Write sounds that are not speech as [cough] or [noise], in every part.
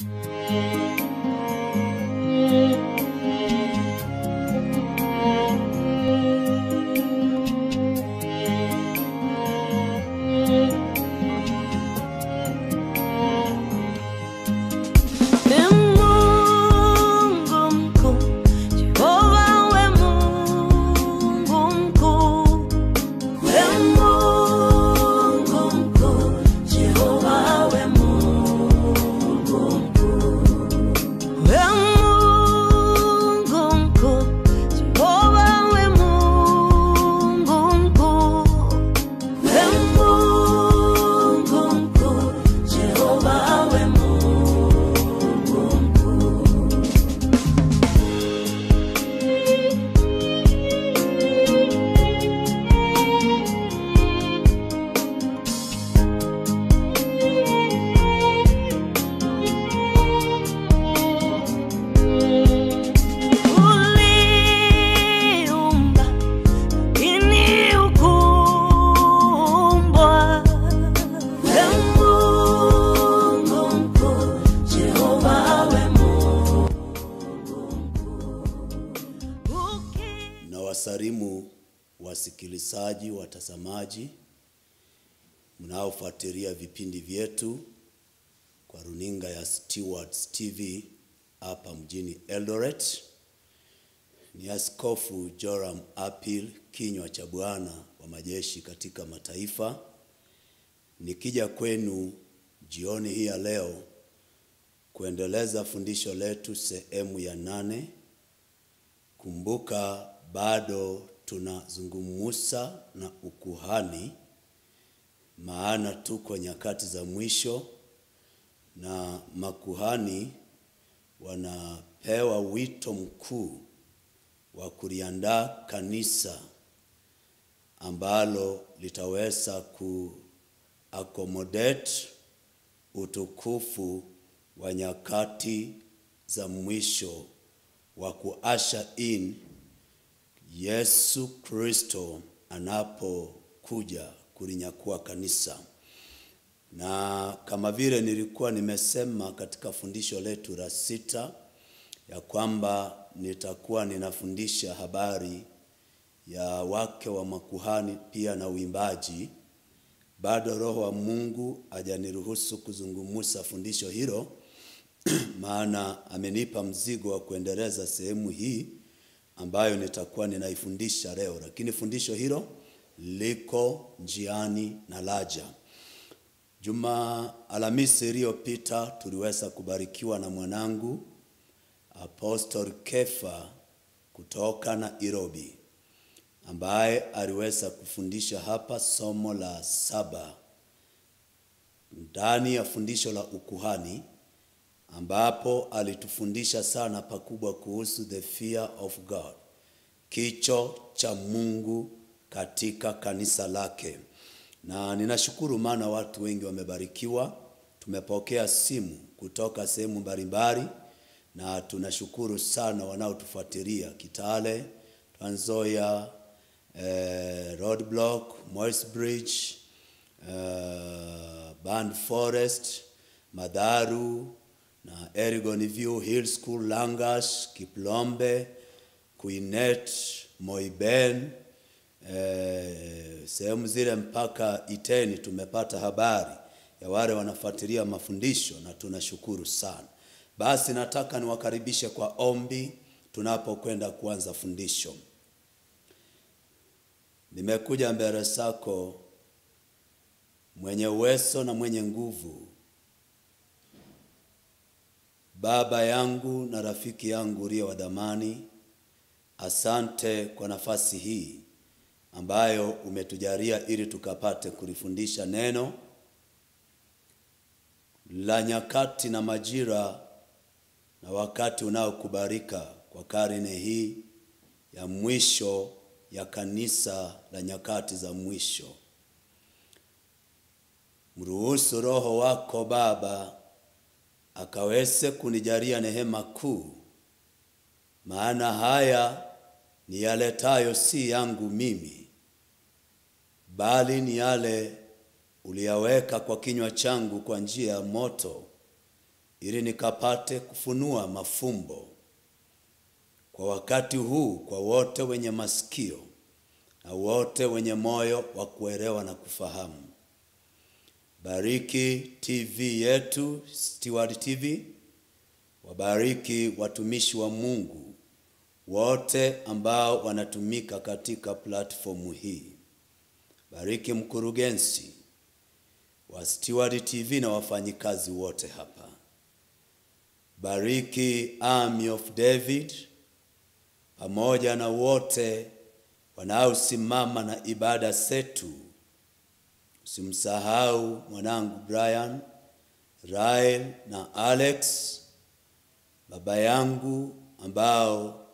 Thank you. wasikilizaji, watazamaji mnaofuatilia vipindi vyetu kwa runinga ya Stewards TV hapa mjini Eldoret. Ni Askofu Joram Apil, kinywa cha Bwana wa majeshi katika mataifa, nikija kwenu jioni hii ya leo kuendeleza fundisho letu sehemu ya nane. Kumbuka bado tunazungumusa na ukuhani, maana tuko nyakati za mwisho na makuhani wanapewa wito mkuu wa kuliandaa kanisa ambalo litaweza ku accommodate utukufu wa nyakati za mwisho wa kuasha in Yesu Kristo anapokuja kulinyakua kanisa, na kama vile nilikuwa nimesema katika fundisho letu la sita ya kwamba nitakuwa ninafundisha habari ya wake wa makuhani pia na uimbaji. Bado Roho wa Mungu hajaniruhusu kuzungumza fundisho hilo [clears throat] maana amenipa mzigo wa kuendeleza sehemu hii ambayo nitakuwa ninaifundisha leo, lakini fundisho hilo liko njiani na laja. Juma Alhamisi iliyopita tuliweza kubarikiwa na mwanangu Apostle Kefa kutoka Nairobi ambaye aliweza kufundisha hapa somo la saba ndani ya fundisho la ukuhani ambapo alitufundisha sana pakubwa kuhusu the fear of God, kicho cha Mungu katika kanisa lake, na ninashukuru maana watu wengi wamebarikiwa. Tumepokea simu kutoka sehemu mbalimbali, na tunashukuru sana wanaotufuatilia Kitale, Trans Nzoia, eh, Roadblock, Moist Bridge, eh, Band Forest, Madharu na Ergon View Hill School, Langas, Kiplombe, quinet Moiben, eh, sehemu zile mpaka Iteni. Tumepata habari ya wale wanafuatilia mafundisho na tunashukuru sana. Basi nataka niwakaribishe kwa ombi tunapokwenda kuanza fundisho. Nimekuja mbele zako mwenye uwezo na mwenye nguvu baba yangu na rafiki yangu uliye wa dhamani, asante kwa nafasi hii ambayo umetujalia ili tukapate kulifundisha neno la nyakati na majira na wakati unaokubarika kwa karne hii ya mwisho ya kanisa la nyakati za mwisho. Mruhusu Roho wako Baba akaweze kunijalia nehema kuu, maana haya ni yaletayo si yangu mimi, bali ni yale uliyaweka kwa kinywa changu kwa njia ya moto, ili nikapate kufunua mafumbo kwa wakati huu kwa wote wenye masikio na wote wenye moyo wa kuelewa na kufahamu bariki TV yetu Steward TV, wabariki watumishi wa Mungu wote ambao wanatumika katika platformu hii. Bariki mkurugenzi wa Steward TV na wafanyikazi wote hapa. Bariki Army of David pamoja na wote wanaosimama na ibada zetu Usimsahau mwanangu Brian, Rael na Alex, baba yangu ambao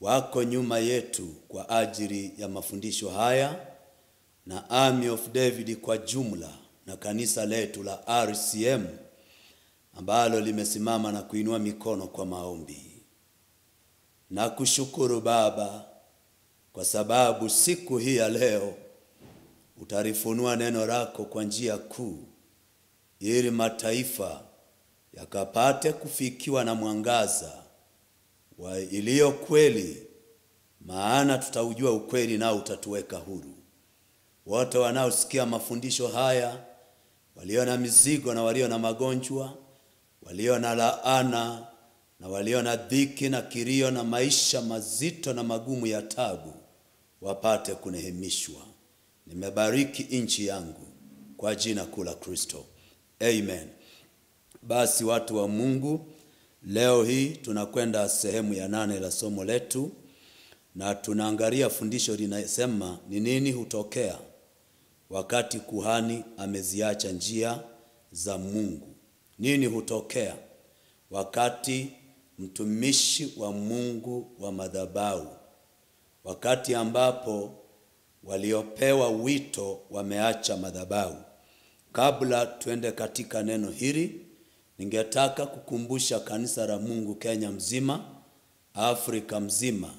wako nyuma yetu kwa ajili ya mafundisho haya na Army of David kwa jumla na kanisa letu la RCM ambalo limesimama na kuinua mikono kwa maombi. Nakushukuru Baba kwa sababu siku hii ya leo utalifunua neno lako kwa njia kuu, ili mataifa yakapate kufikiwa na mwangaza wa iliyo kweli, maana tutaujua ukweli nao utatuweka huru. Wote wanaosikia mafundisho haya, walio na mizigo na walio na magonjwa, walio na laana na walio na dhiki na kilio na maisha mazito na magumu ya tabu, wapate kunehemishwa. Nimebariki nchi yangu kwa jina kuu la Kristo. Amen. Basi watu wa Mungu, leo hii tunakwenda sehemu ya nane la somo letu na tunaangalia fundisho linasema ni nini hutokea wakati kuhani ameziacha njia za Mungu. Nini hutokea wakati mtumishi wa Mungu wa madhabahu, wakati ambapo waliopewa wito wameacha madhabahu. Kabla tuende katika neno hili, ningetaka kukumbusha kanisa la Mungu Kenya mzima, Afrika mzima,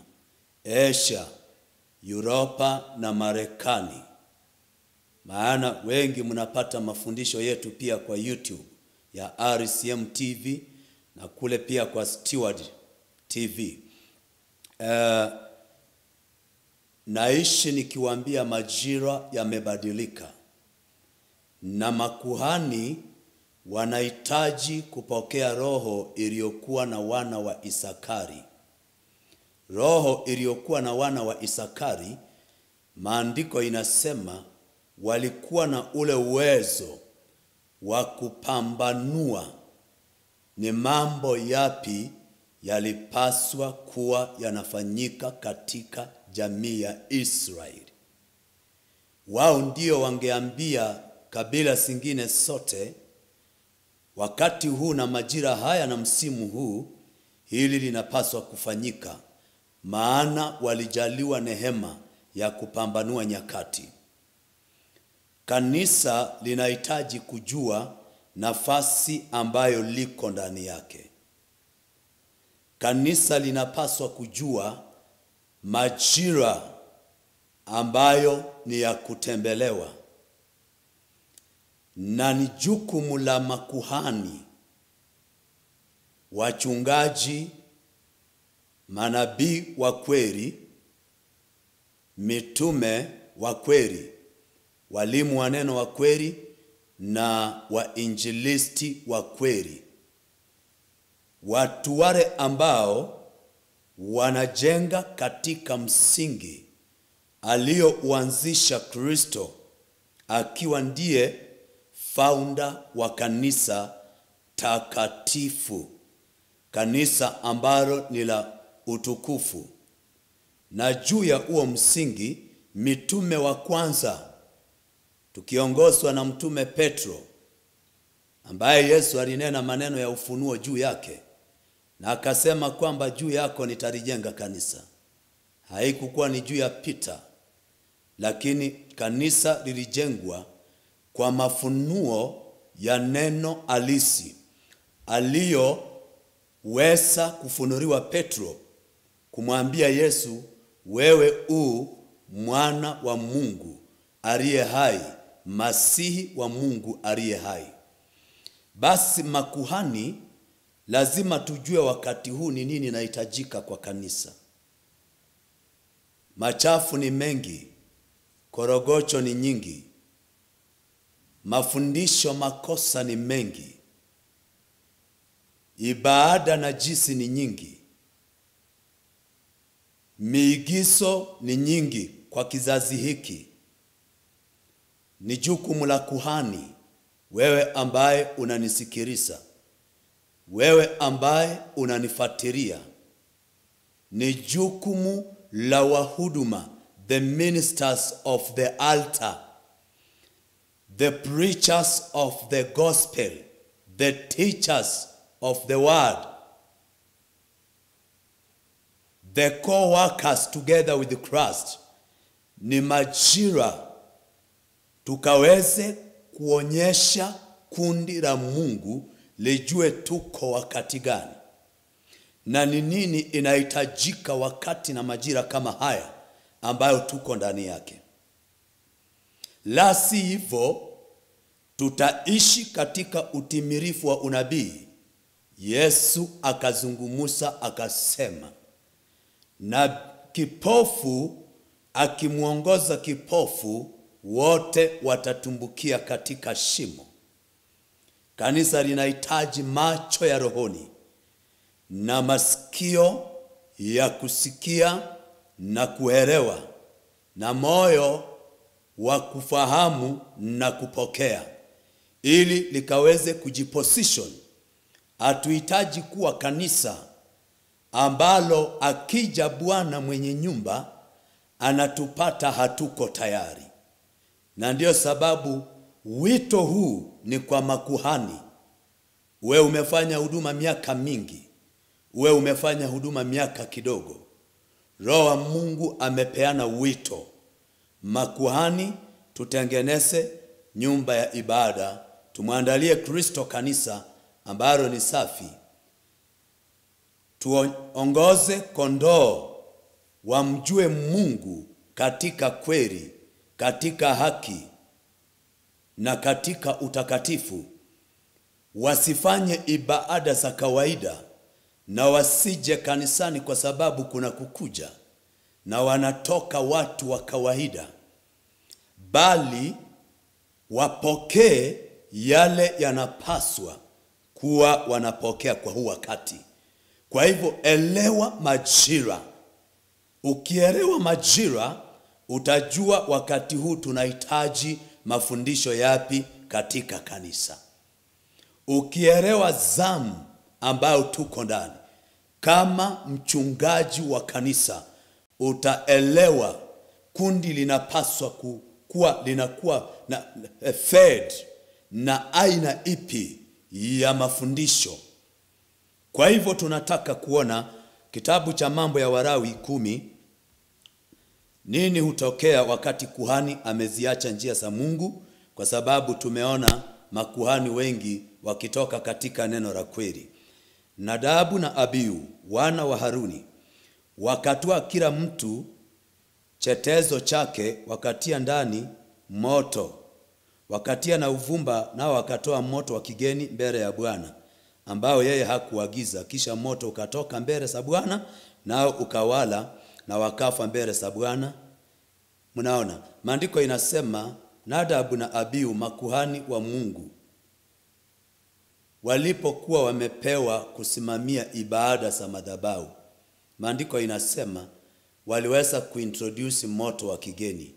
Asia, Europa na Marekani, maana wengi mnapata mafundisho yetu pia kwa YouTube ya RCM TV na kule pia kwa Steward TV. Uh, eh, Naishi nikiwaambia majira yamebadilika, na makuhani wanahitaji kupokea roho iliyokuwa na wana wa Isakari. Roho iliyokuwa na wana wa Isakari, maandiko inasema walikuwa na ule uwezo wa kupambanua ni mambo yapi yalipaswa kuwa yanafanyika katika jamii ya Israeli. Wao ndio wangeambia kabila zingine sote, wakati huu na majira haya na msimu huu, hili linapaswa kufanyika, maana walijaliwa nehema ya kupambanua nyakati. Kanisa linahitaji kujua nafasi ambayo liko ndani yake. Kanisa linapaswa kujua majira ambayo ni ya kutembelewa na ni jukumu la makuhani, wachungaji, manabii wa kweli, mitume wa kweli, walimu wa neno wa kweli na wainjilisti wa kweli, watu wale ambao wanajenga katika msingi aliyouanzisha Kristo akiwa ndiye founder wa kanisa takatifu, kanisa ambalo ni la utukufu. Na juu ya huo msingi mitume wa kwanza tukiongozwa na mtume Petro ambaye Yesu alinena maneno ya ufunuo juu yake na akasema kwamba juu yako nitalijenga kanisa. Haikukuwa ni juu ya Pita, lakini kanisa lilijengwa kwa mafunuo ya neno halisi aliyoweza kufunuliwa Petro, kumwambia Yesu, wewe u mwana wa Mungu aliye hai, Masihi wa Mungu aliye hai. Basi makuhani lazima tujue wakati huu ni nini inahitajika kwa kanisa. Machafu ni mengi, korogocho ni nyingi, mafundisho makosa ni mengi, ibada na jisi ni nyingi, miigiso ni nyingi kwa kizazi hiki. Ni jukumu la kuhani, wewe ambaye unanisikiliza wewe ambaye unanifuatilia, ni jukumu la wahuduma, the ministers of the altar, the preachers of the gospel, the teachers of the word, the co-workers together with Christ. Ni majira tukaweze kuonyesha kundi la Mungu lijue tuko wakati gani na ni nini inahitajika wakati na majira kama haya ambayo tuko ndani yake. La si hivyo, tutaishi katika utimirifu wa unabii. Yesu akazungumusa akasema, na kipofu akimwongoza kipofu, wote watatumbukia katika shimo. Kanisa linahitaji macho ya rohoni na masikio ya kusikia na kuelewa na moyo wa kufahamu na kupokea ili likaweze kujiposition. Hatuhitaji kuwa kanisa ambalo akija Bwana mwenye nyumba anatupata hatuko tayari, na ndiyo sababu Wito huu ni kwa makuhani. We umefanya huduma miaka mingi, we umefanya huduma miaka kidogo. Roho wa Mungu amepeana wito, makuhani tutengeneze nyumba ya ibada, tumwandalie Kristo kanisa ambalo ni safi, tuongoze kondoo wamjue Mungu katika kweli, katika haki na katika utakatifu, wasifanye ibada za kawaida na wasije kanisani kwa sababu kuna kukuja na wanatoka watu wa kawaida, bali wapokee yale yanapaswa kuwa wanapokea kwa huu wakati. Kwa hivyo elewa majira. Ukielewa majira, utajua wakati huu tunahitaji mafundisho yapi katika kanisa. Ukielewa zamu ambayo tuko ndani kama mchungaji wa kanisa, utaelewa kundi linapaswa kuwa linakuwa na eh, fed na aina ipi ya mafundisho. Kwa hivyo tunataka kuona kitabu cha mambo ya Warawi kumi nini hutokea wakati kuhani ameziacha njia za Mungu? Kwa sababu tumeona makuhani wengi wakitoka katika neno la kweli. Nadabu na Abiu wana wa Haruni wakatoa kila mtu chetezo chake, wakatia ndani moto, wakatia na uvumba, nao wakatoa moto wa kigeni mbele ya Bwana ambao yeye hakuagiza. Kisha moto ukatoka mbele za Bwana nao ukawala na wakafa mbele za Bwana. Mnaona maandiko inasema Nadabu na Abiu makuhani wa Mungu walipokuwa wamepewa kusimamia ibada za madhabahu, maandiko inasema waliweza kuintroduce moto wa kigeni,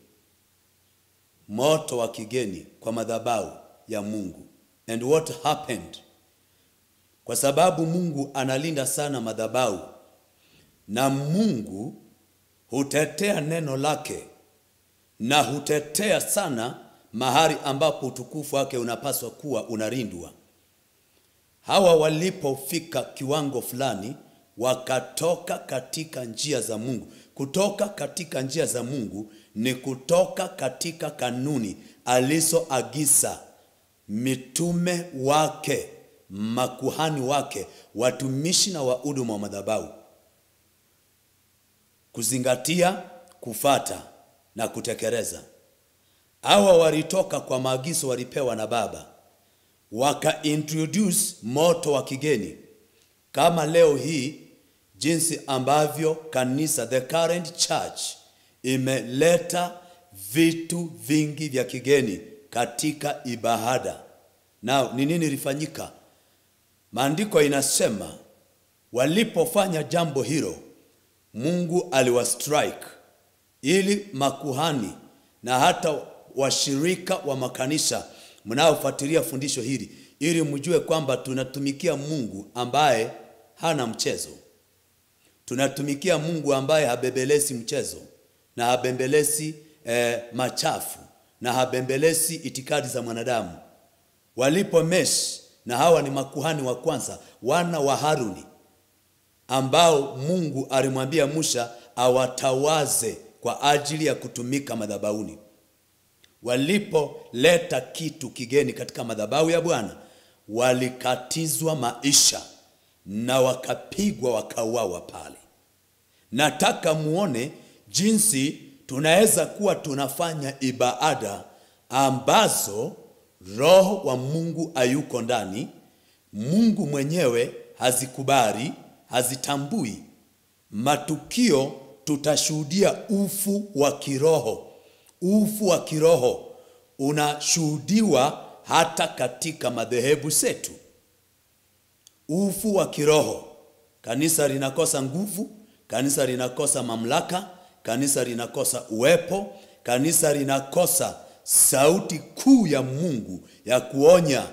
moto wa kigeni kwa madhabahu ya Mungu. And what happened? Kwa sababu Mungu analinda sana madhabahu na Mungu hutetea neno lake na hutetea sana mahali ambapo utukufu wake unapaswa kuwa unarindwa. Hawa walipofika kiwango fulani, wakatoka katika njia za Mungu. Kutoka katika njia za Mungu ni kutoka katika kanuni alizoagisa mitume wake, makuhani wake, watumishi na wahudumu wa madhabahu kuzingatia, kufata na kutekeleza. Hawa walitoka kwa maagizo walipewa na Baba, waka introduce moto wa kigeni kama leo hii, jinsi ambavyo kanisa, the current church, imeleta vitu vingi vya kigeni katika ibada. Na ni nini lifanyika? Maandiko inasema walipofanya jambo hilo Mungu aliwastrike ili makuhani na hata washirika wa makanisa mnaofuatilia fundisho hili, ili mjue kwamba tunatumikia Mungu ambaye hana mchezo. Tunatumikia Mungu ambaye habebelesi mchezo na habembelezi eh, machafu na habembelezi itikadi za mwanadamu. Walipo mesh na hawa ni makuhani wa kwanza, wana wa Haruni, ambao Mungu alimwambia Musa awatawaze kwa ajili ya kutumika madhabauni Walipoleta kitu kigeni katika madhabahu ya Bwana, walikatizwa maisha na wakapigwa wakauawa pale. Nataka muone jinsi tunaweza kuwa tunafanya ibada ambazo roho wa Mungu hayuko ndani, Mungu mwenyewe hazikubali hazitambui matukio, tutashuhudia ufu wa kiroho. Ufu wa kiroho unashuhudiwa hata katika madhehebu zetu. Ufu wa kiroho, kanisa linakosa nguvu, kanisa linakosa mamlaka, kanisa linakosa uwepo, kanisa linakosa sauti kuu ya Mungu ya kuonya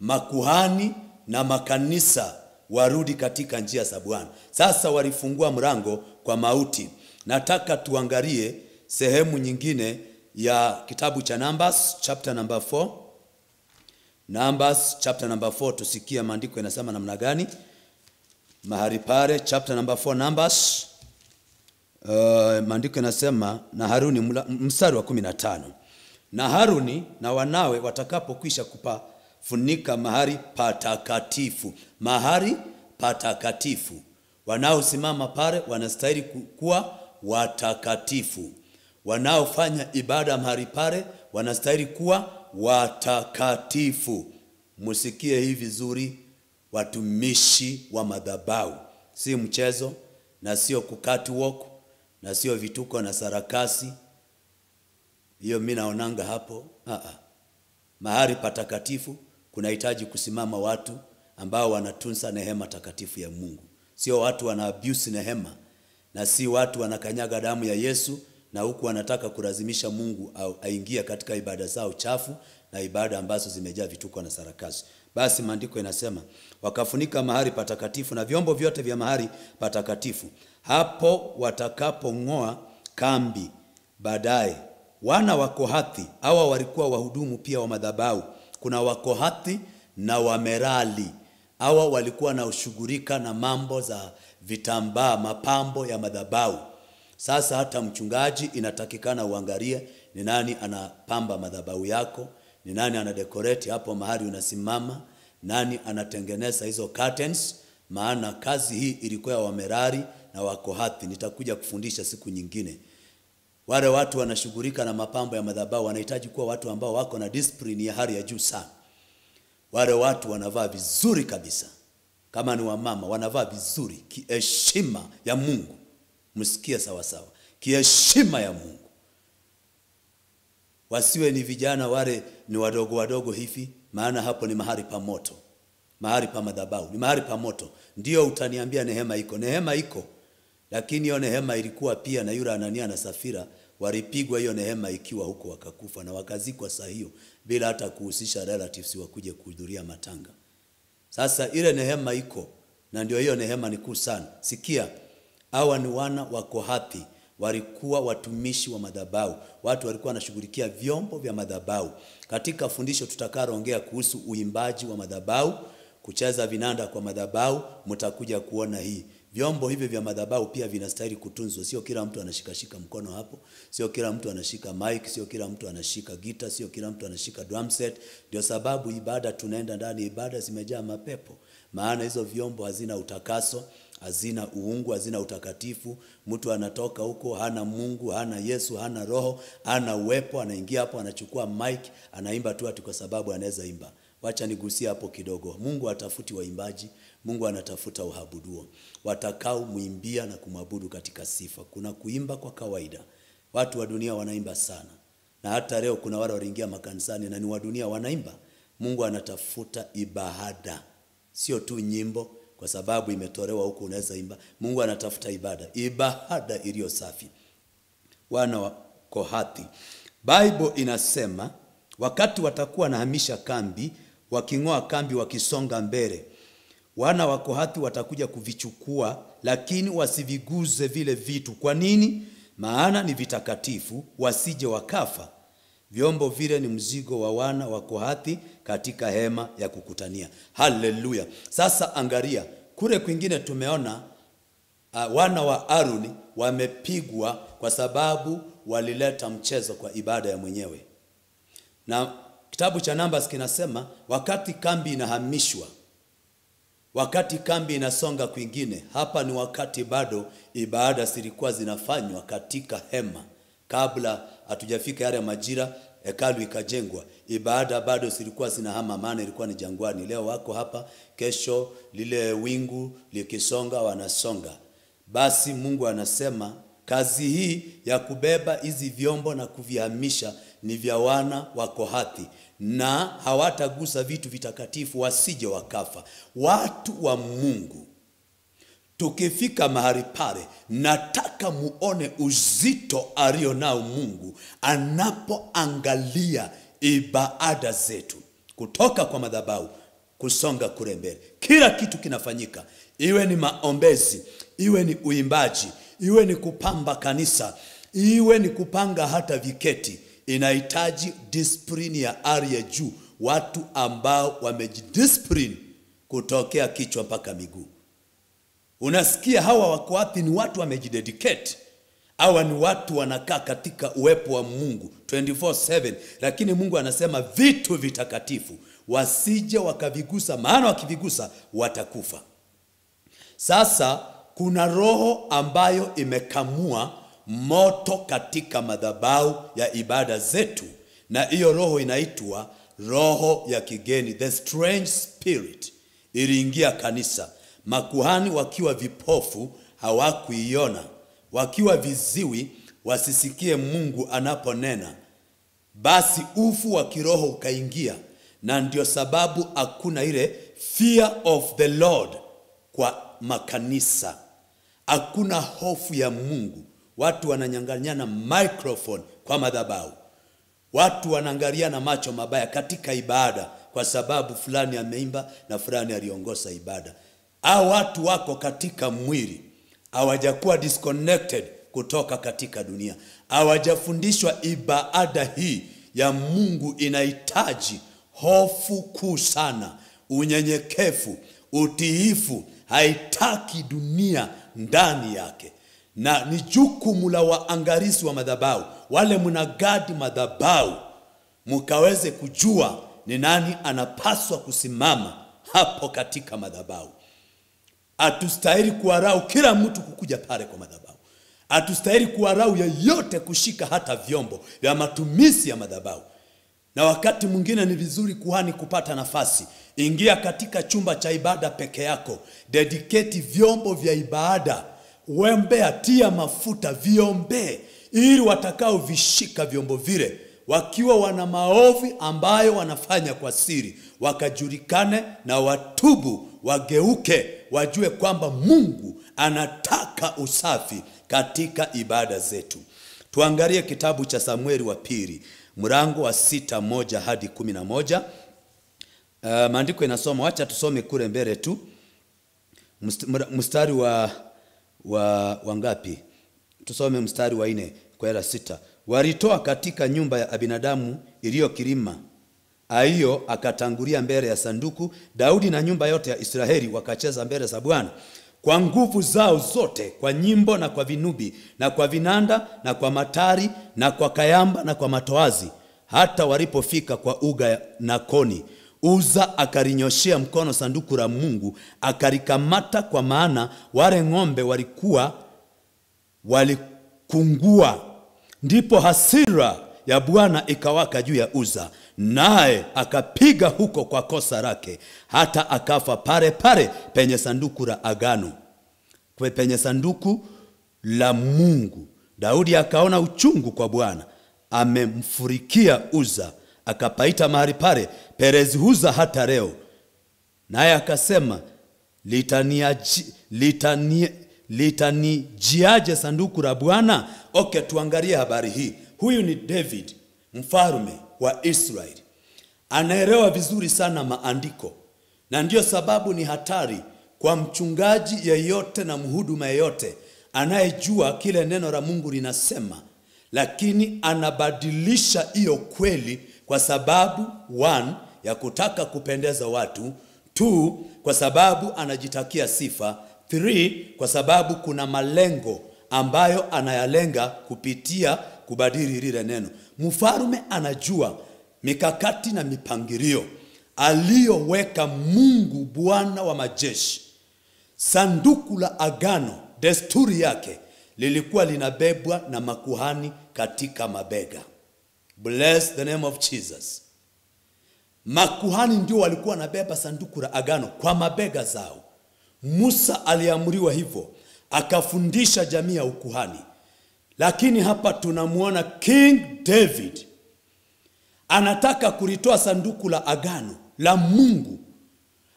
makuhani na makanisa warudi katika njia za Bwana. Sasa walifungua mlango kwa mauti. Nataka tuangalie sehemu nyingine ya kitabu cha Numbers chapter number 4. Numbers chapter number 4, tusikie maandiko yanasema namna gani mahali pale, chapter number 4 Numbers. Uh, maandiko yanasema na Haruni, mstari wa 15 na Haruni na wanawe watakapokwisha kupa funika mahali patakatifu, mahali patakatifu. Wanaosimama pale wanastahili kuwa watakatifu, wanaofanya ibada mahali pale wanastahili kuwa watakatifu. Musikie hii vizuri, watumishi wa madhabahu, si mchezo na sio woku na sio vituko na sarakasi hiyo. Mimi naonanga hapo, ah, ah. mahali patakatifu kunahitaji kusimama watu ambao wanatunza nehema takatifu ya Mungu, sio watu wana abuse nehema na si watu wanakanyaga damu ya Yesu na huku wanataka kulazimisha Mungu au aingie katika ibada zao chafu na ibada ambazo zimejaa vituko na sarakasi. Basi maandiko inasema wakafunika mahali patakatifu na vyombo vyote vya mahali patakatifu hapo watakapong'oa kambi. Baadaye wana wa Kohathi hawa walikuwa wahudumu pia wa madhabahu kuna Wakohati na Wamerali. Hawa walikuwa ushughulika na mambo za vitambaa, mapambo ya madhabahu. Sasa hata mchungaji inatakikana uangalie ni nani anapamba madhabahu yako, ni nani anadekoreti hapo mahali unasimama, nani anatengeneza hizo curtains, maana kazi hii ilikuwa ya Wamerari na Wakohati. Nitakuja kufundisha siku nyingine. Wale watu wanashughulika na mapambo ya madhabahu wanahitaji kuwa watu ambao wako na discipline ya hali ya juu sana. Wale watu wanavaa vizuri kabisa, kama ni wamama wanavaa vizuri, kiheshima ya Mungu. Msikie sawa sawa, kiheshima ya Mungu. Wasiwe ni vijana wale ni wadogo wadogo hivi, maana hapo ni mahali pa moto, mahali pa madhabahu, ni mahali pa moto. Ndio utaniambia, nehema iko, nehema iko lakini hiyo Nehema ilikuwa pia na yule Anania na Safira walipigwa hiyo Nehema ikiwa huko, wakakufa na wakazikwa saa hiyo bila hata kuhusisha relatives wakuje kuhudhuria matanga. Sasa ile Nehema iko na ndio hiyo Nehema ni kuu sana. Sikia, hawa ni wana wa Kohathi walikuwa watumishi wa madhabahu, watu walikuwa wanashughulikia vyombo vya madhabahu. Katika fundisho tutakaloongea kuhusu uimbaji wa madhabahu, kucheza vinanda kwa madhabahu, mtakuja kuona hii. Vyombo hivi vya madhabahu pia vinastahili kutunzwa, sio kila mtu anashikashika mkono hapo, sio kila mtu anashika mic, sio kila mtu anashika gita, sio kila mtu anashika drum set. Ndio sababu ibada tunaenda ndani, ibada zimejaa mapepo, maana hizo vyombo hazina utakaso, hazina uungu, hazina utakatifu. Mtu anatoka huko hana Mungu, hana Yesu, hana Roho, hana uwepo, anaingia hapo, anachukua mic, anaimba tu ati kwa sababu anaweza imba. Wacha nigusie hapo kidogo. Mungu atafuti waimbaji Mungu anatafuta uhabuduo watakao muimbia na kumwabudu katika sifa. Kuna kuimba kwa kawaida, watu wa dunia wanaimba sana, na hata leo kuna wale waliingia makanisani na ni wa dunia wanaimba. Mungu anatafuta ibada, sio tu nyimbo kwa sababu imetolewa huko unaweza imba. Mungu anatafuta ibada, ibada iliyo safi. Wana wa Kohathi, Bible inasema wakati watakuwa nahamisha kambi, waking'oa kambi, wakisonga mbele wana wa Kohathi watakuja kuvichukua, lakini wasiviguze vile vitu. Kwa nini? Maana ni vitakatifu, wasije wakafa. Vyombo vile ni mzigo wa wana wa Kohathi katika hema ya kukutania. Haleluya! Sasa angalia kule kwingine, tumeona uh, wana wa Aruni wamepigwa kwa sababu walileta mchezo kwa ibada ya mwenyewe, na kitabu cha Numbers kinasema wakati kambi inahamishwa Wakati kambi inasonga kwingine, hapa ni wakati bado ibada zilikuwa zinafanywa katika hema. Kabla hatujafika yale majira, hekalu ikajengwa, ibada bado zilikuwa zinahama, maana ilikuwa ni jangwani. Leo wako hapa, kesho lile wingu likisonga, wanasonga. Basi Mungu anasema kazi hii ya kubeba hizi vyombo na kuvihamisha ni vya wana wa Kohathi na hawatagusa vitu vitakatifu wasije wakafa. Watu wa Mungu, tukifika mahali pale, nataka muone uzito alio nao Mungu anapoangalia ibada zetu kutoka kwa madhabahu kusonga kule mbele. Kila kitu kinafanyika, iwe ni maombezi, iwe ni uimbaji, iwe ni kupamba kanisa, iwe ni kupanga hata viketi inahitaji disiplini ya ari ya juu, watu ambao wamejidisiplini kutokea kichwa mpaka miguu. Unasikia hawa wako wapi? Ni watu wamejidedicate hawa ni watu wanakaa katika uwepo wa Mungu 24/7, lakini Mungu anasema vitu vitakatifu wasije wakavigusa, maana wakivigusa watakufa. Sasa kuna roho ambayo imekamua moto katika madhabahu ya ibada zetu, na hiyo roho inaitwa roho ya kigeni, the strange spirit, iliingia kanisa. Makuhani wakiwa vipofu hawakuiona, wakiwa viziwi wasisikie Mungu anaponena. Basi ufu wa kiroho ukaingia, na ndio sababu hakuna ile fear of the Lord kwa makanisa. Hakuna hofu ya Mungu watu wananyang'anyana microphone kwa madhabahu, watu wanaangaliana macho mabaya katika ibada kwa sababu fulani ameimba na fulani aliongoza ibada. au watu wako katika mwili, hawajakuwa disconnected kutoka katika dunia, hawajafundishwa ibada hii ya Mungu inahitaji hofu kuu sana, unyenyekevu, utiifu, haitaki dunia ndani yake na ni jukumu la waangalizi wa madhabahu, wale mnagadi madhabahu, mkaweze kujua ni nani anapaswa kusimama hapo katika madhabahu. Hatustahili kuarau kila mtu kukuja pale kwa madhabahu, hatustahili kuarau yeyote kushika hata vyombo vya matumizi ya madhabahu. Na wakati mwingine ni vizuri kuhani kupata nafasi, ingia katika chumba cha ibada peke yako, dedicate vyombo vya ibada wembe atia mafuta viombee, ili watakaovishika vyombo vile wakiwa wana maovu ambayo wanafanya kwa siri, wakajulikane na watubu, wageuke, wajue kwamba Mungu anataka usafi katika ibada zetu. Tuangalie kitabu cha Samueli wa pili mlango wa sita moja hadi kumi na moja. Uh, maandiko inasoma, wacha tusome kule mbele tu mstari wa wa wangapi? Tusome mstari wa nne kwenda sita. Walitoa katika nyumba ya abinadamu iliyo kilima Ayo akatangulia mbele ya sanduku. Daudi na nyumba yote ya Israeli wakacheza mbele za Bwana kwa nguvu zao zote, kwa nyimbo na kwa vinubi na kwa vinanda na kwa matari na kwa kayamba na kwa matoazi, hata walipofika kwa uga na koni Uza akarinyoshea mkono sanduku la Mungu akalikamata, kwa maana wale ng'ombe walikuwa walikungua. Ndipo hasira ya Bwana ikawaka juu ya Uza, naye akapiga huko kwa kosa lake, hata akafa pale pale penye sanduku la agano, penye sanduku la Mungu. Daudi akaona uchungu kwa Bwana amemfurikia Uza akapaita mahali pale Perez Huza hata leo. Naye akasema litani, litanijiaje sanduku la Bwana? Oke, okay, tuangalie habari hii. Huyu ni David mfalme wa Israeli, anaelewa vizuri sana maandiko, na ndiyo sababu ni hatari kwa mchungaji yeyote na mhuduma yeyote anayejua kile neno la Mungu linasema, lakini anabadilisha hiyo kweli kwa sababu one, ya kutaka kupendeza watu, two, kwa sababu anajitakia sifa, three, kwa sababu kuna malengo ambayo anayalenga kupitia kubadili lile neno. Mfalme anajua mikakati na mipangilio aliyoweka Mungu Bwana wa majeshi. Sanduku la agano, desturi yake lilikuwa linabebwa na makuhani katika mabega. Bless the name of Jesus. Makuhani ndio walikuwa wanabeba sanduku la agano kwa mabega zao. Musa aliamriwa hivyo, akafundisha jamii ya ukuhani. Lakini hapa tunamwona King David anataka kulitoa sanduku la agano la Mungu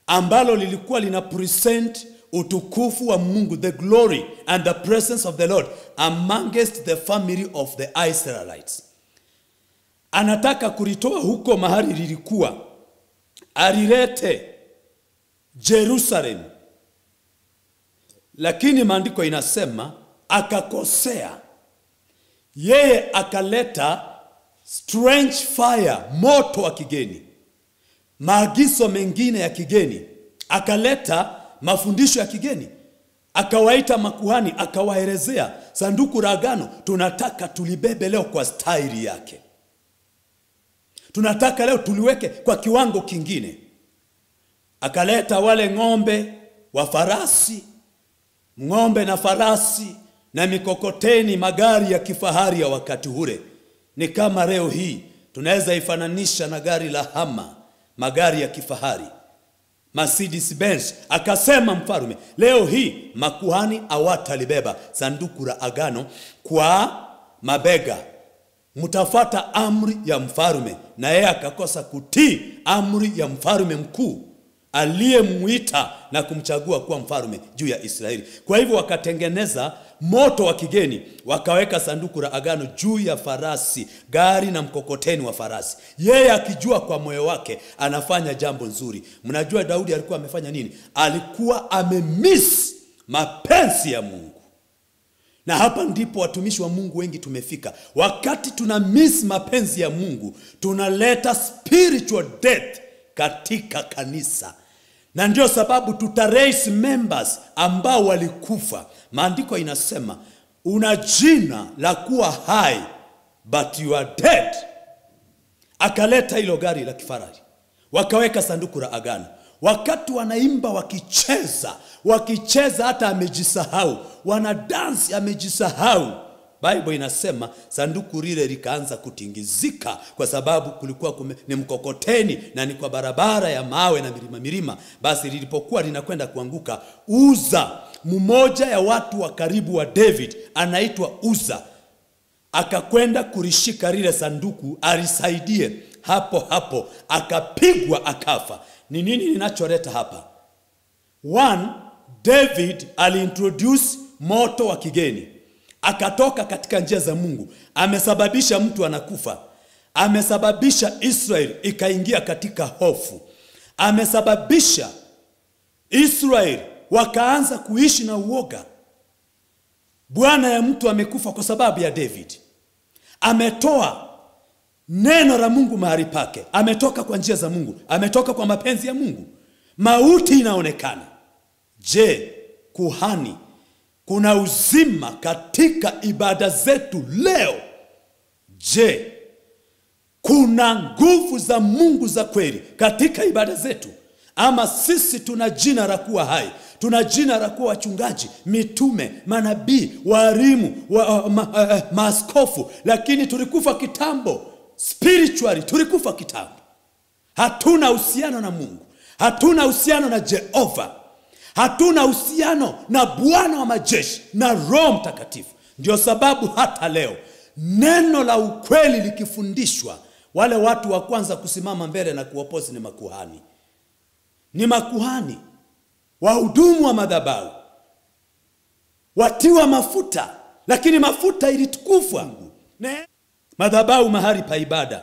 ambalo lilikuwa lina present utukufu wa Mungu, the glory and the presence of the Lord amongst the family of the Israelites anataka kulitoa huko mahali lilikuwa, alilete Jerusalemu, lakini maandiko inasema akakosea yeye, akaleta strange fire, moto wa kigeni, maagizo mengine ya kigeni, akaleta mafundisho ya kigeni akawaita makuhani, akawaelezea sanduku la agano tunataka tulibebe leo kwa staili yake tunataka leo tuliweke kwa kiwango kingine. Akaleta wale ng'ombe wa farasi, ng'ombe na farasi na mikokoteni, magari ya kifahari ya wakati ule. Ni kama leo hii tunaweza ifananisha na gari la hama, magari ya kifahari Mercedes Benz. Akasema mfalme, leo hii makuhani hawatalibeba sanduku la agano kwa mabega mtafata amri ya mfalme, na yeye akakosa kutii amri ya mfalme mkuu aliyemwita na kumchagua kuwa mfalme juu ya Israeli. Kwa hivyo wakatengeneza moto wa kigeni, wakaweka sanduku la agano juu ya farasi, gari na mkokoteni wa farasi, yeye akijua kwa moyo wake anafanya jambo nzuri. Mnajua Daudi alikuwa amefanya nini? Alikuwa amemisi mapenzi ya Mungu. Na hapa ndipo watumishi wa Mungu wengi tumefika. Wakati tuna miss mapenzi ya Mungu, tunaleta spiritual death katika kanisa, na ndio sababu tuta raise members ambao walikufa. Maandiko inasema una jina la kuwa hai but you are dead. Akaleta hilo gari la kifaraji wakaweka sanduku la agano wakati wanaimba wakicheza, wakicheza hata amejisahau, wana dansi amejisahau. Bible inasema sanduku lile likaanza kutingizika, kwa sababu kulikuwa kume, ni mkokoteni na ni kwa barabara ya mawe na milima milima. Basi lilipokuwa linakwenda kuanguka, Uza, mmoja ya watu wa karibu wa David, anaitwa Uza, akakwenda kulishika lile sanduku alisaidie hapo hapo, akapigwa akafa ni nini ninacholeta hapa. One, David aliintroduce moto wa kigeni, akatoka katika njia za Mungu, amesababisha mtu anakufa, amesababisha Israel ikaingia katika hofu, amesababisha Israel wakaanza kuishi na uoga. Bwana ya mtu amekufa kwa sababu ya David. Ametoa neno la Mungu mahali pake, ametoka kwa njia za Mungu, ametoka kwa mapenzi ya Mungu, mauti inaonekana. Je, kuhani, kuna uzima katika ibada zetu leo? Je, kuna nguvu za Mungu za kweli katika ibada zetu, ama sisi tuna jina la kuwa hai, tuna jina la kuwa wachungaji, mitume, manabii, walimu, wa, ma, uh, maaskofu, lakini tulikufa kitambo spiritually tulikufa kitambo, hatuna uhusiano na Mungu, hatuna uhusiano na Jehova, hatuna uhusiano na Bwana wa majeshi na Roho Mtakatifu. Ndio sababu hata leo neno la ukweli likifundishwa, wale watu wa kwanza kusimama mbele na kuopozi ni makuhani, ni makuhani, wahudumu wa madhabahu, watiwa mafuta, lakini mafuta ilitukufa. Ne? madhabahu mahali pa ibada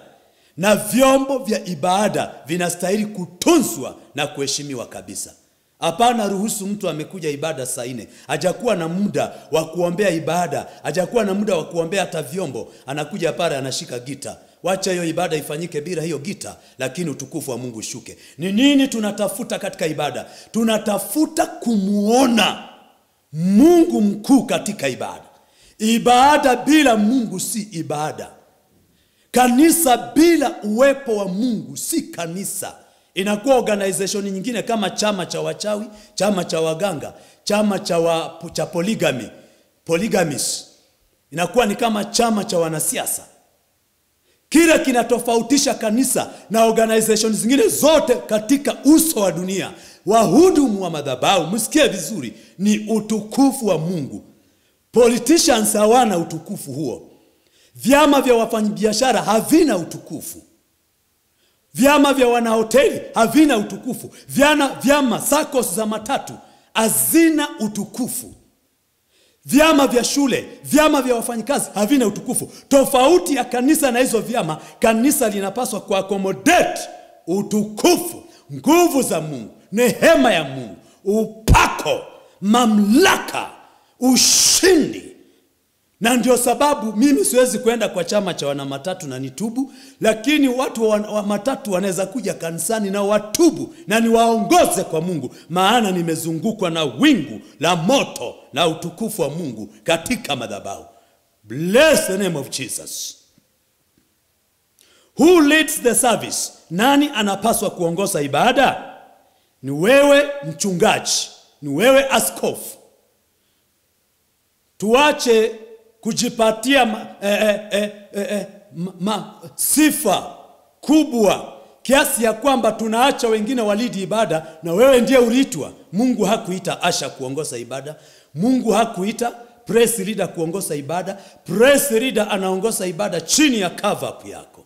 na vyombo vya ibada vinastahili kutunzwa na kuheshimiwa kabisa. Hapana, ruhusu mtu amekuja ibada saa nne, hajakuwa na muda wa kuombea ibada, hajakuwa na muda wa kuombea hata vyombo, anakuja pale anashika gita. Wacha hiyo ibada ifanyike bila hiyo gita, lakini utukufu wa Mungu shuke Ni nini tunatafuta katika ibada? Tunatafuta kumuona Mungu mkuu katika ibada. Ibada bila Mungu si ibada. Kanisa bila uwepo wa Mungu si kanisa, inakuwa organization nyingine kama chama cha wachawi, chama cha waganga, chama cha, wa, cha polygamy, polygamist, inakuwa ni kama chama cha wanasiasa. kila kinatofautisha kanisa na organization zingine zote katika uso wa dunia, wahudumu wa madhabahu, msikie vizuri, ni utukufu wa Mungu. Politicians hawana utukufu huo. Vyama vya wafanyabiashara havina utukufu. Vyama vya wanahoteli havina utukufu. Vyana, vyama SACCOS za matatu hazina utukufu. Vyama vya shule, vyama vya wafanyikazi havina utukufu. Tofauti ya kanisa na hizo vyama, kanisa linapaswa kuakomodate utukufu, nguvu za Mungu, nehema ya Mungu, upako, mamlaka, ushindi na ndio sababu mimi siwezi kwenda kwa chama cha wanamatatu na nitubu, lakini watu wa, wa matatu wanaweza kuja kanisani na watubu na niwaongoze kwa Mungu, maana nimezungukwa na wingu la moto la utukufu wa Mungu katika madhabahu. Bless the name of Jesus. Who leads the service? Nani anapaswa kuongoza ibada? Ni wewe mchungaji, ni wewe askofu. Tuache kujipatia ma, eh, eh, eh, ma, sifa kubwa kiasi ya kwamba tunaacha wengine walidi ibada na wewe ndiye uliitwa. Mungu hakuita Asha kuongoza ibada, Mungu hakuita press leader kuongoza ibada. Press leader anaongoza ibada chini ya cover up yako.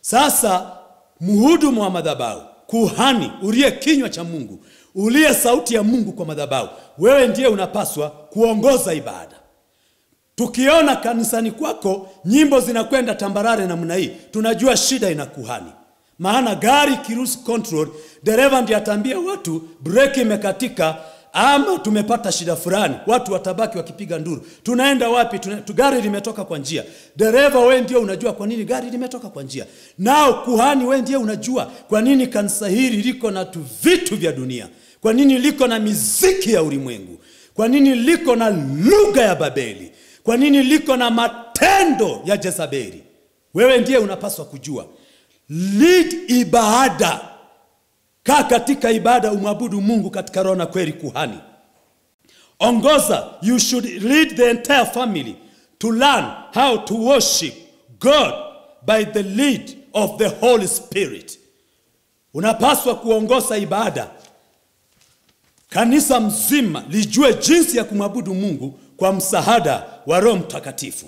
Sasa mhudumu wa madhabahu, kuhani uliye kinywa cha Mungu, uliye sauti ya Mungu kwa madhabahu, wewe ndiye unapaswa kuongoza ibada. Tukiona kanisani kwako nyimbo zinakwenda tambarare namna hii, tunajua shida inakuhani. Maana gari ikiruhusu control, dereva ndiye atambia watu breki imekatika ama tumepata shida fulani, watu watabaki wakipiga nduru. Tunaenda wapi? Tuna, tu, gari limetoka kwa njia. Dereva wewe ndio unajua kwa nini gari limetoka kwa njia, nao kuhani wewe ndiye unajua kwa nini kanisa hili liko na tu vitu vya dunia, kwa nini liko na miziki ya ulimwengu, kwa nini liko na lugha ya Babeli kwa nini liko na matendo ya Jezabeli? Wewe ndiye unapaswa kujua. Lead ibada, kaa katika ibada, umwabudu Mungu katika roho na kweli. Kuhani ongoza, you should lead the entire family to learn how to worship God by the lead of the Holy Spirit. Unapaswa kuongoza ibada, kanisa mzima lijue jinsi ya kumwabudu Mungu kwa msaada wa Roho Mtakatifu.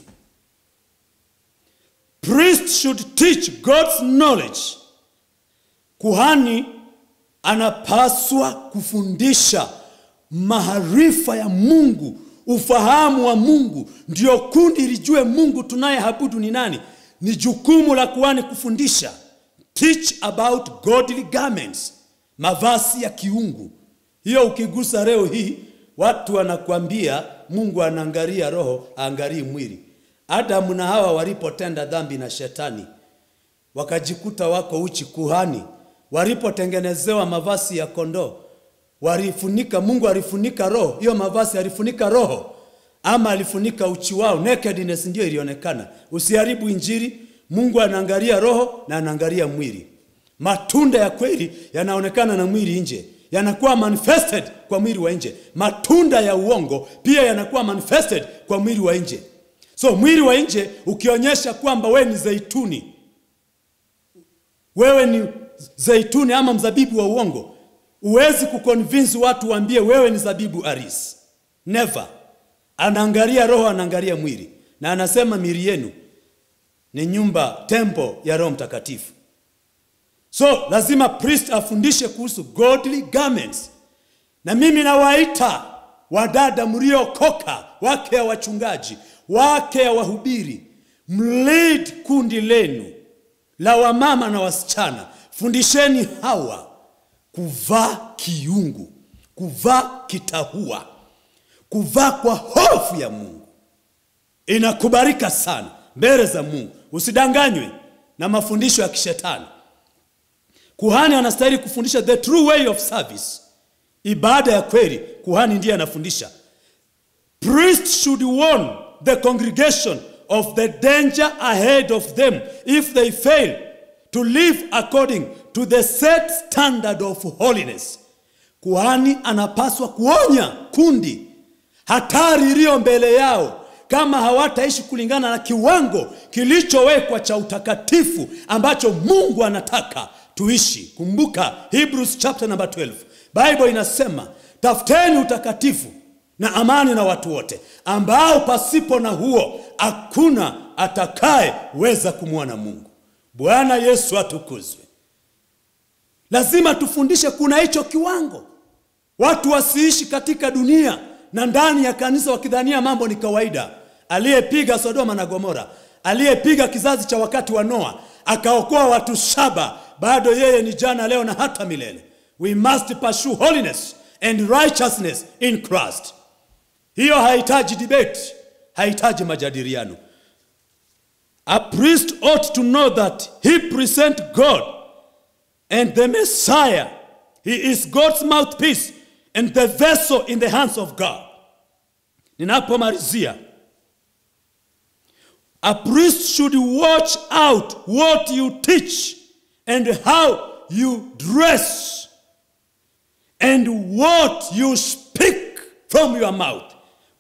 Priest should teach God's knowledge. Kuhani anapaswa kufundisha maarifa ya Mungu, ufahamu wa Mungu, ndio kundi lijue Mungu tunayeabudu ni nani. Ni jukumu la kuhani kufundisha, teach about godly garments, mavazi ya kiungu. Hiyo ukigusa leo hii Watu wanakuambia Mungu anaangalia roho, aangalii mwili. Adamu na Hawa walipotenda dhambi na shetani wakajikuta wako uchi kuhani, walipotengenezewa mavazi ya kondoo walifunika, Mungu alifunika roho hiyo, mavazi alifunika roho ama alifunika uchi wao, nakedness ndio ilionekana. Usiharibu Injili. Mungu anaangalia roho na anaangalia mwili. Matunda ya kweli yanaonekana na mwili nje yanakuwa manifested kwa mwili wa nje. Matunda ya uongo pia yanakuwa manifested kwa mwili wa nje. So mwili wa nje ukionyesha kwamba wewe ni zeituni, wewe ni zeituni ama mzabibu wa uongo, huwezi kuconvince watu waambie wewe ni zabibu aris Never. Anaangalia roho, anaangalia mwili, na anasema mili yenu ni nyumba, tempo ya Roho Mtakatifu. So lazima priest afundishe kuhusu godly garments, na mimi nawaita wadada mliokoka, wake ya wachungaji, wake ya wahubiri, mlead kundi lenu la wamama na wasichana, fundisheni hawa kuvaa kiungu, kuvaa kitahua, kuvaa kwa hofu ya Mungu. Inakubarika sana mbele za Mungu. Usidanganywe na mafundisho ya kishetani. Kuhani anastahili kufundisha the true way of service, ibada ya kweli. Kuhani ndiye anafundisha. Priest should warn the congregation of the danger ahead of them if they fail to live according to the set standard of holiness. Kuhani anapaswa kuonya kundi hatari iliyo mbele yao kama hawataishi kulingana na kiwango kilichowekwa cha utakatifu ambacho Mungu anataka tuishi. Kumbuka Hebrews chapter number 12, Bible inasema tafuteni utakatifu na amani na watu wote, ambao pasipo na huo hakuna atakayeweza kumwona Mungu. Bwana Yesu atukuzwe. Lazima tufundishe, kuna hicho kiwango, watu wasiishi katika dunia na ndani ya kanisa wakidhania mambo ni kawaida. Aliyepiga Sodoma na Gomora aliyepiga kizazi cha wakati wa Noa akaokoa watu saba, bado yeye ni jana, leo na hata milele. We must pursue holiness and righteousness in Christ. Hiyo hahitaji debate, hahitaji majadiliano. A priest ought to know that he present God and the Messiah. He is God's mouthpiece and the vessel in the hands of God. Ninapomalizia A priest should watch out what you teach and how you dress and what you speak from your mouth.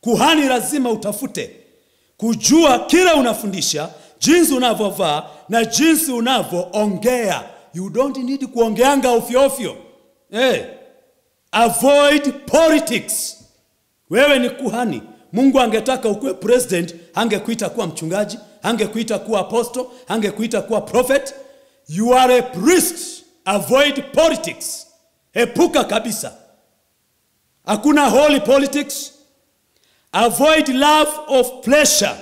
Kuhani lazima utafute kujua kila unafundisha, jinsi unavyovaa na jinsi unavyoongea. You don't need kuongeanga ofyo ofyo. Hey, eh, avoid politics. Wewe ni kuhani, Mungu angetaka ukuwe president, angekuita kuwa mchungaji, angekuita kuwa apostle, angekuita kuwa prophet. You are a priest. Avoid politics. Epuka kabisa. Hakuna holy politics. Avoid love of pleasure.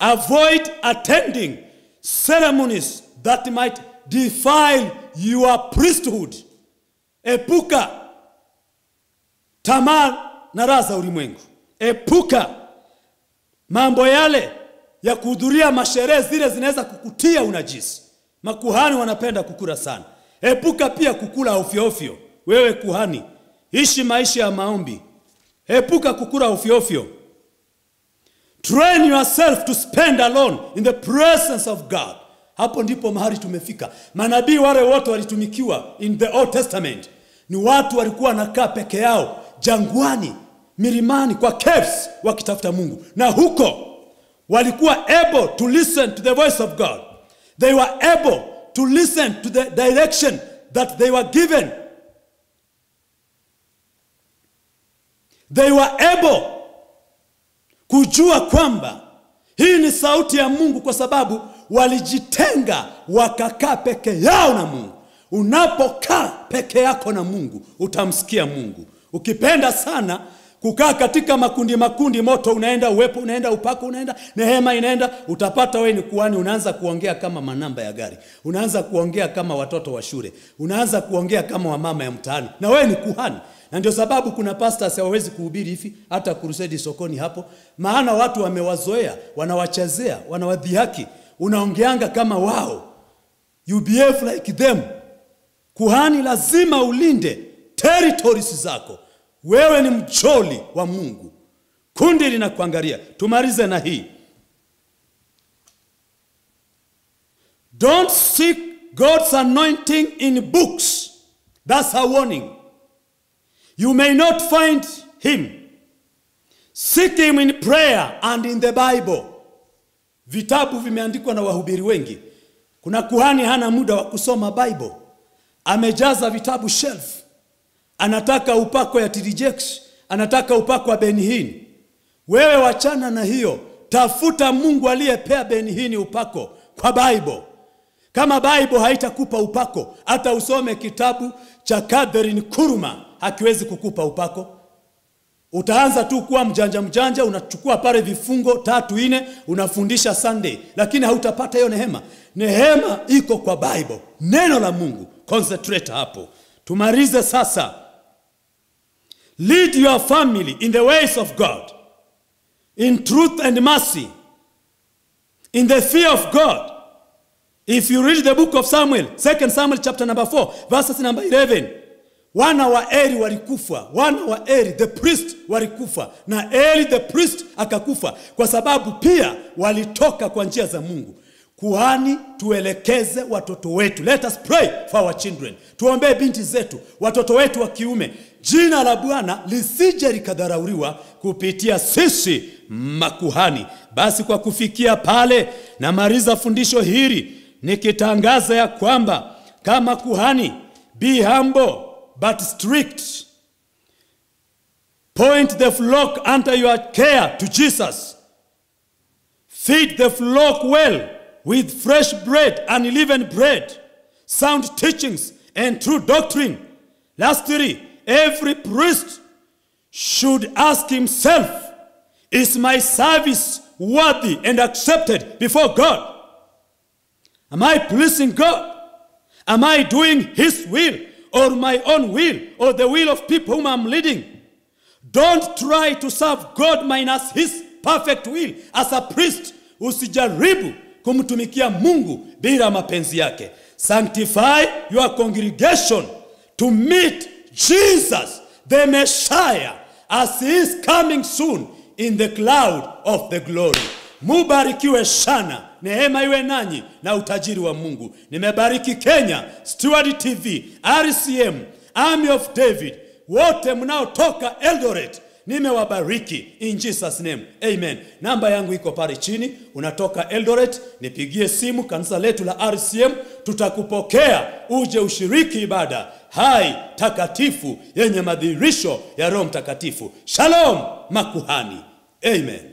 Avoid attending ceremonies that might defile your priesthood. Epuka tamaa na raha za ulimwengu epuka mambo yale ya kuhudhuria masherehe zile zinaweza kukutia unajisi. Makuhani wanapenda kukula sana. Epuka pia kukula ofyo Wewe kuhani, ishi maisha ya maombi. Epuka kukula ofyo Train yourself to spend alone in the presence of God. Hapo ndipo mahali tumefika. Manabii wale wote walitumikiwa in the Old Testament, ni watu walikuwa wanakaa peke yao jangwani milimani kwa caves wakitafuta mungu na huko walikuwa able to listen to the voice of god they were able to listen to the direction that they were given they were able kujua kwamba hii ni sauti ya mungu kwa sababu walijitenga wakakaa peke yao na mungu unapokaa peke yako na mungu utamsikia mungu ukipenda sana kukaa katika makundi makundi, moto unaenda, uwepo unaenda, upako unaenda, nehema inaenda. Utapata wewe ni kuani, unaanza kuongea kama manamba ya gari, unaanza kuongea kama watoto wa shule, unaanza kuongea kama wamama ya mtaani, na wewe ni kuhani. Na ndio sababu kuna pastors hawawezi kuhubiri hivi hata kurusedi sokoni hapo, maana watu wamewazoea, wanawachezea, wanawadhihaki, unaongeanga kama wao, you behave like them. Kuhani lazima ulinde territories zako wewe ni mcholi wa Mungu. Kundi linakuangalia. Tumalize na hii. Don't seek God's anointing in books. That's a warning. You may not find him. Seek him in prayer and in the Bible. Vitabu vimeandikwa na wahubiri wengi. Kuna kuhani hana muda wa kusoma Bible, amejaza vitabu shelf anataka upako ya Tirijex, anataka upako wa Benihini. Wewe wachana na hiyo, tafuta Mungu aliyepea Benihini upako kwa Bible. Kama Bible haitakupa upako, hata usome kitabu cha Catherine Kuruma hakiwezi kukupa upako. Utaanza tu kuwa mjanja mjanja, unachukua pale vifungo tatu nne, unafundisha Sunday, lakini hautapata hiyo nehema. Nehema iko kwa Bible, neno la Mungu. Concentrate hapo, tumalize sasa Lead your family in the ways of God, in truth and mercy, in the fear of God. If you read the book of Samuel, 2 Samuel chapter number 4, verses number 11, wana wa Eli walikufa, wana wa Eli the priest walikufa, na Eli the priest akakufa kwa sababu pia walitoka kwa njia za Mungu. Kuhani, tuelekeze watoto wetu. Let us pray for our children. Tuombee binti zetu, watoto wetu wa kiume, jina la Bwana lisije likadharauriwa kupitia sisi makuhani. Basi kwa kufikia pale, namaliza fundisho hili nikitangaza ya kwamba kama kuhani, be humble but strict, point the flock under your care to Jesus, feed the flock well with fresh bread, unleavened bread, sound teachings, and true doctrine. Lastly, every priest should ask himself, is my service worthy and accepted before God? Am I pleasing God? Am I doing his will or my own will or the will of people whom I'm leading? Don't try to serve God minus his perfect will as a priest usijaribu kumtumikia Mungu bila mapenzi yake. Sanctify your congregation to meet Jesus the Messiah as he is coming soon in the cloud of the glory. Mubarikiwe sana, neema iwe nanyi na utajiri wa Mungu. Nimebariki Kenya, Steward TV, RCM, Army of David, wote mnaotoka Eldoret nimewabariki in Jesus name amen. Namba yangu iko pale chini, unatoka Eldoret, nipigie simu kanisa letu la RCM, tutakupokea uje ushiriki ibada hai takatifu yenye madhihirisho ya Roho Mtakatifu. Shalom makuhani, amen.